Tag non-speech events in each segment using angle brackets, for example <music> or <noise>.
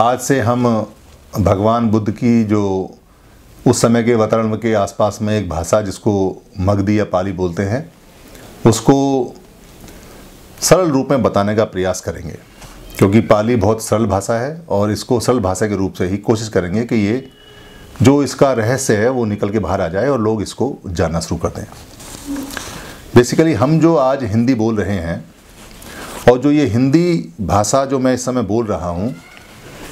आज से हम भगवान बुद्ध की जो उस समय के वातावरण के आसपास में एक भाषा जिसको मगधी या पाली बोलते हैं उसको सरल रूप में बताने का प्रयास करेंगे क्योंकि पाली बहुत सरल भाषा है और इसको सरल भाषा के रूप से ही कोशिश करेंगे कि ये जो इसका रहस्य है वो निकल के बाहर आ जाए और लोग इसको जानना शुरू कर दें बेसिकली हम जो आज हिंदी बोल रहे हैं और जो ये हिंदी भाषा जो मैं इस समय बोल रहा हूँ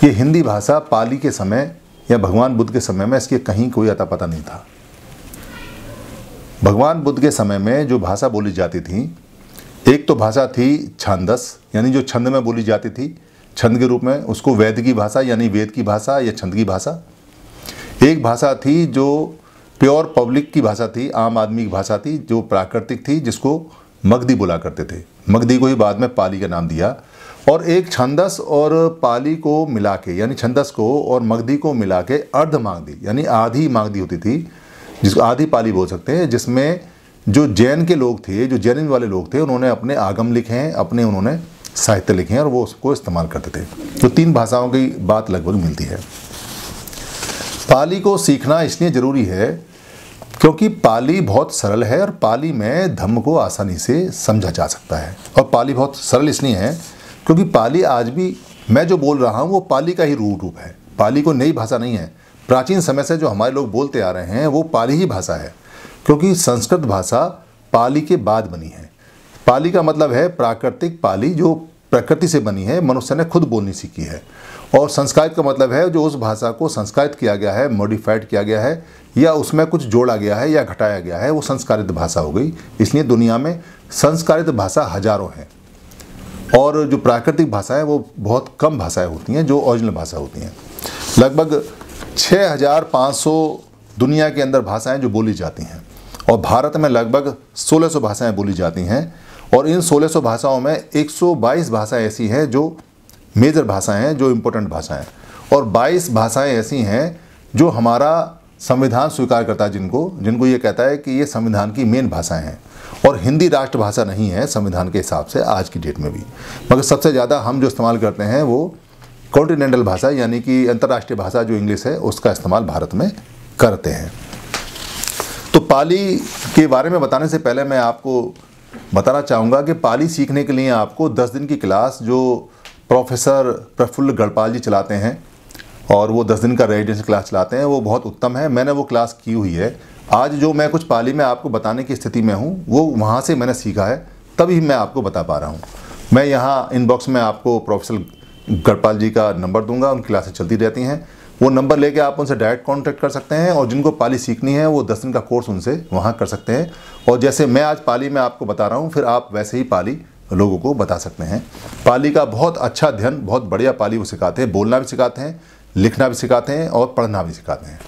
ये हिंदी भाषा पाली के समय या भगवान बुद्ध के समय में इसके कहीं कोई अता पता नहीं था भगवान बुद्ध के समय में जो भाषा बोली जाती थी एक तो भाषा थी छंदस यानी जो छंद में बोली जाती थी छंद के रूप में उसको वेद की भाषा यानी वेद की भाषा या छंद की भाषा एक भाषा थी जो प्योर पब्लिक की भाषा थी आम आदमी की भाषा थी जो प्राकृतिक थी जिसको मगधी बुला करते थे मगधी को ही बाद में पाली का नाम दिया और एक छंदस और पाली को मिला के यानी छंदस को और मगधी को मिला के अर्ध मांगदी यानी आधी मांगदी होती थी जिसको आधी पाली बोल सकते हैं जिसमें जो जैन के लोग थे जो जैनिन वाले लोग थे उन्होंने अपने आगम लिखे हैं अपने उन्होंने साहित्य लिखे हैं और वो उसको इस्तेमाल करते थे तो तीन भाषाओं की बात लगभग मिलती है पाली को सीखना इसलिए ज़रूरी है क्योंकि पाली बहुत सरल है और पाली में धम्म को आसानी से समझा जा सकता है और पाली बहुत सरल इसलिए है क्योंकि पाली आज भी मैं जो बोल रहा हूँ वो पाली का ही रूप रूप है पाली को नई भाषा नहीं है प्राचीन समय से जो हमारे लोग बोलते आ रहे हैं वो पाली ही भाषा है क्योंकि संस्कृत भाषा पाली के बाद बनी है पाली का मतलब है प्राकृतिक पाली जो प्रकृति से बनी है मनुष्य ने खुद बोलनी सीखी है और संस्कारित का मतलब है जो उस भाषा को संस्कारित किया गया है मॉडिफाइड किया गया है या उसमें कुछ जोड़ा गया है या घटाया गया है वो संस्कारित भाषा हो गई इसलिए दुनिया में संस्कारित भाषा हजारों हैं और जो प्राकृतिक भाषाएं वो बहुत कम भाषाएं होती हैं जो ओरिजिनल भाषा होती हैं लगभग 6,500 दुनिया के अंदर भाषाएं जो बोली जाती हैं और भारत में लगभग 1,600 भाषाएं बोली जाती हैं और इन 1,600 भाषाओं में 122 भाषाएं ऐसी हैं जो मेजर भाषाएं हैं जो इम्पोर्टेंट भाषाएं हैं और 22 भाषाएं ऐसी हैं जो हमारा संविधान स्वीकार करता है जिनको जिनको ये कहता है कि ये संविधान की मेन भाषाएं हैं और हिंदी राष्ट्रभाषा नहीं है संविधान के हिसाब से आज की डेट में भी मगर सबसे ज़्यादा हम जो इस्तेमाल करते हैं वो कॉन्टिनेंटल भाषा यानी कि अंतर्राष्ट्रीय भाषा जो इंग्लिश है उसका इस्तेमाल भारत में करते हैं तो पाली के बारे में बताने से पहले मैं आपको बताना चाहूँगा कि पाली सीखने के लिए आपको 10 दिन की क्लास जो प्रोफेसर प्रफुल्ल गढ़पाल जी चलाते हैं और वो दस दिन का रेजिडेंस क्लास चलाते हैं वो बहुत उत्तम है मैंने वो क्लास की हुई है आज जो मैं कुछ पाली में आपको बताने की स्थिति में हूँ वो वहाँ से मैंने सीखा है तभी मैं आपको बता पा रहा हूँ मैं यहाँ इनबॉक्स में आपको प्रोफेसर गढ़पाल जी का नंबर दूंगा उनकी क्लासेस चलती रहती हैं वो नंबर लेके आप उनसे डायरेक्ट कांटेक्ट कर सकते हैं और जिनको पाली सीखनी है वो दस दिन का कोर्स उनसे वहाँ कर सकते हैं और जैसे मैं आज पाली में आपको बता रहा हूँ फिर आप वैसे ही पाली लोगों को बता सकते हैं पाली का बहुत अच्छा अध्ययन बहुत बढ़िया पाली वो सिखाते हैं बोलना भी सिखाते हैं लिखना भी सिखाते हैं और पढ़ना भी सिखाते हैं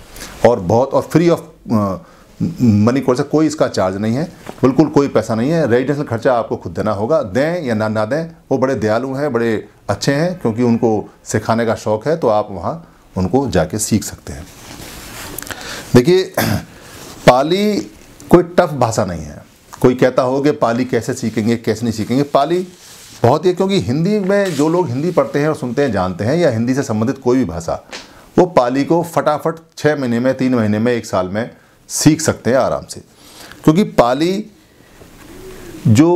और बहुत और फ्री ऑफ मनी कोर्स कोई इसका चार्ज नहीं है बिल्कुल कोई पैसा नहीं है रेजिडेंशल खर्चा आपको खुद देना होगा दें या ना ना दें वो बड़े दयालु हैं बड़े अच्छे हैं क्योंकि उनको सिखाने का शौक़ है तो आप वहाँ उनको जाके सीख सकते हैं देखिए <clears throat> पाली कोई टफ भाषा नहीं है कोई कहता हो कि पाली कैसे सीखेंगे कैसे नहीं सीखेंगे पाली बहुत ही क्योंकि हिंदी में जो लोग हिंदी पढ़ते हैं और सुनते हैं जानते हैं या हिंदी से संबंधित कोई भी भाषा वो पाली को फटाफट छः महीने में तीन महीने में एक साल में सीख सकते हैं आराम से क्योंकि पाली जो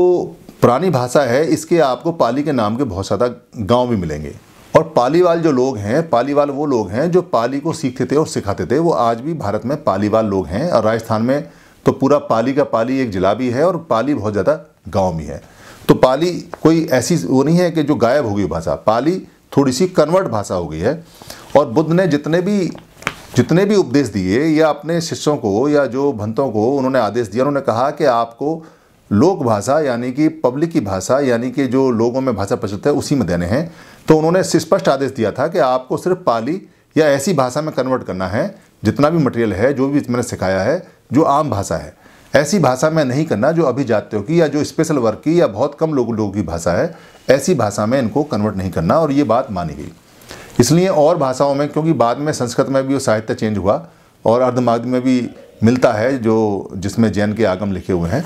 पुरानी भाषा है इसके आपको पाली के नाम के बहुत ज़्यादा गांव भी मिलेंगे और पालीवाल जो लोग हैं पालीवाल वो लोग हैं जो पाली को सीखते थे और सिखाते थे वो आज भी भारत में पालीवाल लोग हैं और राजस्थान में तो पूरा पाली का पाली एक जिला भी है और पाली बहुत ज़्यादा गाँव में है तो पाली कोई ऐसी वो नहीं है कि जो गायब हो गई भाषा पाली थोड़ी सी कन्वर्ट भाषा हो गई है और बुद्ध ने जितने भी जितने भी उपदेश दिए या अपने शिष्यों को या जो भंतों को उन्होंने आदेश दिया उन्होंने कहा कि आपको लोक भाषा यानी कि पब्लिक की भाषा यानी कि जो लोगों में भाषा प्रचलित है उसी में देने हैं तो उन्होंने स्पष्ट आदेश दिया था कि आपको सिर्फ पाली या ऐसी भाषा में कन्वर्ट करना है जितना भी मटेरियल है जो भी मैंने सिखाया है जो आम भाषा है ऐसी भाषा में नहीं करना जो अभी हो की या जो स्पेशल वर्ग की या बहुत कम लोग लोगों की भाषा है ऐसी भाषा में इनको कन्वर्ट नहीं करना और ये बात मानी गई इसलिए और भाषाओं में क्योंकि बाद में संस्कृत में भी वो साहित्य चेंज हुआ और अर्धमाग्ध में भी मिलता है जो जिसमें जैन के आगम लिखे हुए हैं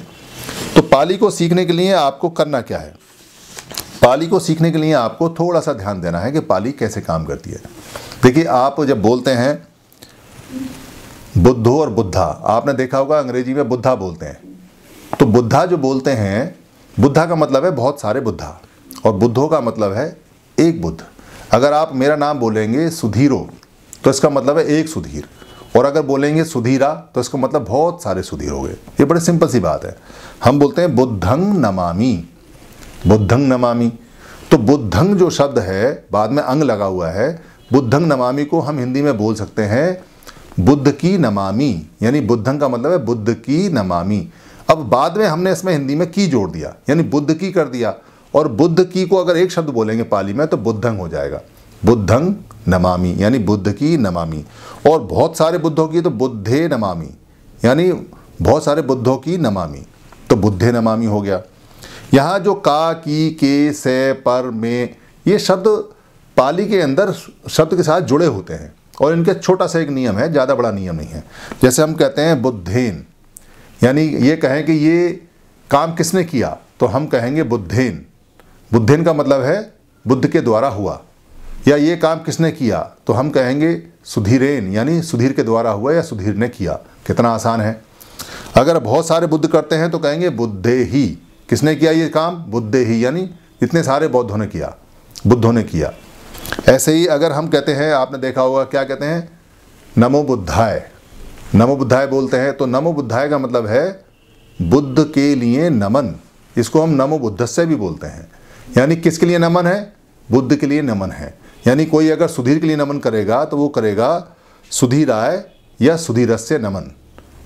तो पाली को सीखने के लिए आपको करना क्या है पाली को सीखने के लिए आपको थोड़ा सा ध्यान देना है कि पाली कैसे काम करती है देखिए आप जब बोलते हैं बुद्धो और बुद्धा आपने देखा होगा अंग्रेजी में बुद्धा बोलते हैं तो बुद्धा जो बोलते हैं बुद्धा का मतलब है बहुत सारे बुद्धा और बुद्धों का मतलब है एक बुद्ध अगर आप मेरा नाम बोलेंगे सुधीरो तो इसका मतलब है एक सुधीर और अगर बोलेंगे सुधीरा तो इसका मतलब बहुत सारे सुधीर हो गए ये बड़े सिंपल सी बात है हम बोलते हैं बुद्धंग नमामी बुद्धंग नमामी तो बुद्धंग जो शब्द है बाद में अंग लगा हुआ है बुद्धंग नमामी को हम हिंदी में बोल सकते हैं बुद्ध की नमामी यानी बुद्धं का मतलब है बुद्ध की नमामी अब बाद में हमने इसमें हिंदी में की जोड़ दिया यानी बुद्ध की कर दिया और बुद्ध की को अगर एक शब्द बोलेंगे पाली में तो बुद्धंग हो जाएगा बुद्धंग नमामी यानी बुद्ध की नमामी और बहुत सारे बुद्धों की तो बुद्धे नमामि यानी बहुत सारे बुद्धों की नमामि तो बुद्धे नमामी हो गया यहाँ जो का की के से पर में ये शब्द पाली के अंदर शब्द के साथ जुड़े होते हैं और इनके छोटा सा एक नियम है ज़्यादा बड़ा नियम नहीं है जैसे हम कहते हैं बुद्धेन यानी ये कहें कि ये काम किसने किया तो हम कहेंगे बुद्धेन बुद्धेन का मतलब है बुद्ध के द्वारा हुआ या ये काम किसने किया तो हम कहेंगे सुधीरेन यानी सुधीर के द्वारा हुआ या सुधीर ने किया कितना आसान है अगर बहुत सारे बुद्ध करते हैं तो कहेंगे बुद्धे ही किसने किया ये काम बुद्धे ही यानी इतने सारे बौद्धों ने किया बुद्धों ने किया ऐसे ही अगर हम कहते हैं आपने देखा होगा क्या कहते हैं नमो बुद्धाय नमो बुद्धाय बोलते हैं तो नमो बुद्धाय का मतलब है बुद्ध के लिए नमन इसको हम नमो बुद्ध से भी बोलते हैं यानी किसके लिए नमन है बुद्ध के लिए नमन है यानी कोई अगर सुधीर के लिए नमन करेगा तो वो करेगा सुधीराय या सुधीरस्य नमन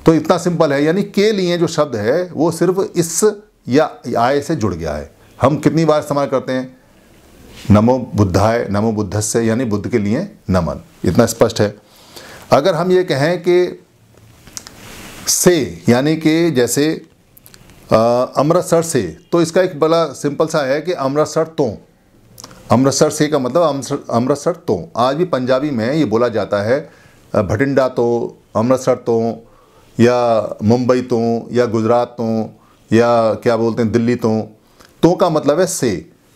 तो इतना सिंपल है यानी के लिए जो शब्द है वो सिर्फ इस या आय से जुड़ गया है हम कितनी बार इस्तेमाल करते हैं नमो बुद्धाय नमो बुद्धस्य से यानी बुद्ध के लिए नमन इतना स्पष्ट है अगर हम ये कहें कि से यानी कि जैसे अमृतसर से तो इसका एक बड़ा सिंपल सा है कि अमृतसर तो अमृतसर से का मतलब अमृतसर तो आज भी पंजाबी में ये बोला जाता है भटिंडा तो अमृतसर तो या मुंबई तो या गुजरात तो या क्या बोलते हैं दिल्ली तो तो का मतलब है से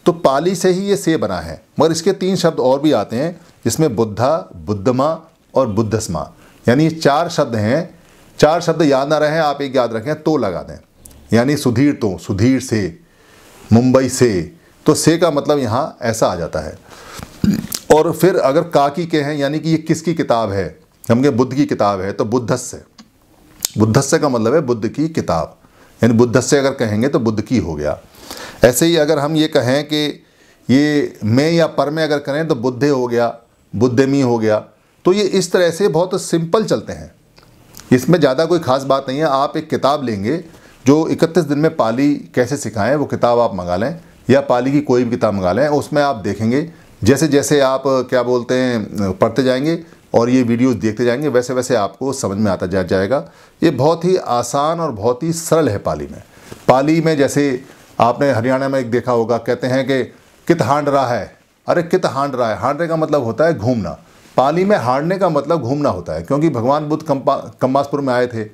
तो पाली से ही ये से बना है मगर इसके तीन शब्द और भी आते हैं जिसमें बुद्धा बुद्धमा और बुद्धस्मा यानी ये चार शब्द हैं चार शब्द याद ना रहें आप एक याद रखें तो लगा दें यानी सुधीर तो सुधीर से मुंबई से तो से का मतलब यहाँ ऐसा आ जाता है और फिर अगर काकी के हैं यानी कि ये किसकी किताब है हम के बुद्ध की किताब है तो बुद्धस्य बुद्धस्य का मतलब है बुद्ध की किताब यानी बुद्धस्य अगर कहेंगे तो बुद्ध की हो गया ऐसे ही अगर हम ये कहें कि ये मैं या पर में अगर करें तो बुद्धे हो गया बुद्धमी हो गया तो ये इस तरह से बहुत सिंपल चलते हैं इसमें ज़्यादा कोई ख़ास बात नहीं है आप एक किताब लेंगे जो इकतीस दिन में पाली कैसे सिखाएं वो किताब आप मंगा लें या पाली की कोई भी किताब मंगा लें उसमें आप देखेंगे जैसे जैसे आप क्या बोलते हैं पढ़ते जाएंगे और ये वीडियोस देखते जाएंगे वैसे वैसे आपको समझ में आता जा जाएगा ये बहुत ही आसान और बहुत ही सरल है पाली में पाली में जैसे आपने हरियाणा में एक देखा होगा कहते हैं कि कित हांड रहा है अरे कित हांड रहा है हांडने का मतलब होता है घूमना पाली में हांडने का मतलब घूमना होता है क्योंकि भगवान बुद्ध कम्बासपुर में आए थे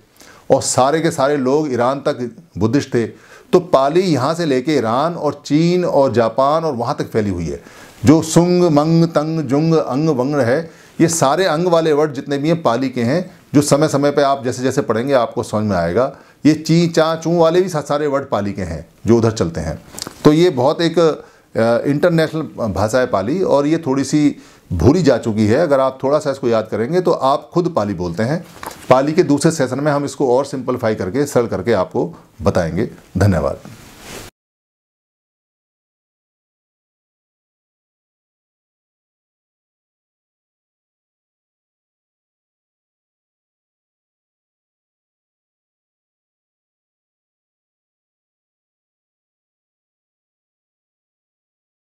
और सारे के सारे लोग ईरान तक बुद्धिस्ट थे तो पाली यहाँ से लेके ईरान और चीन और जापान और वहाँ तक फैली हुई है जो सुंग मंग तंग जुंग अंग वंग है ये सारे अंग वाले वर्ड जितने भी हैं पाली के हैं जो समय समय पे आप जैसे जैसे पढ़ेंगे आपको समझ में आएगा ये ची चा चू वाले भी सारे वर्ड पाली के हैं जो उधर चलते हैं तो ये बहुत एक इंटरनेशनल भाषा है पाली और ये थोड़ी सी भूरी जा चुकी है अगर आप थोड़ा सा इसको याद करेंगे तो आप खुद पाली बोलते हैं पाली के दूसरे सेशन में हम इसको और सिंपलीफाई करके सरल करके आपको बताएंगे धन्यवाद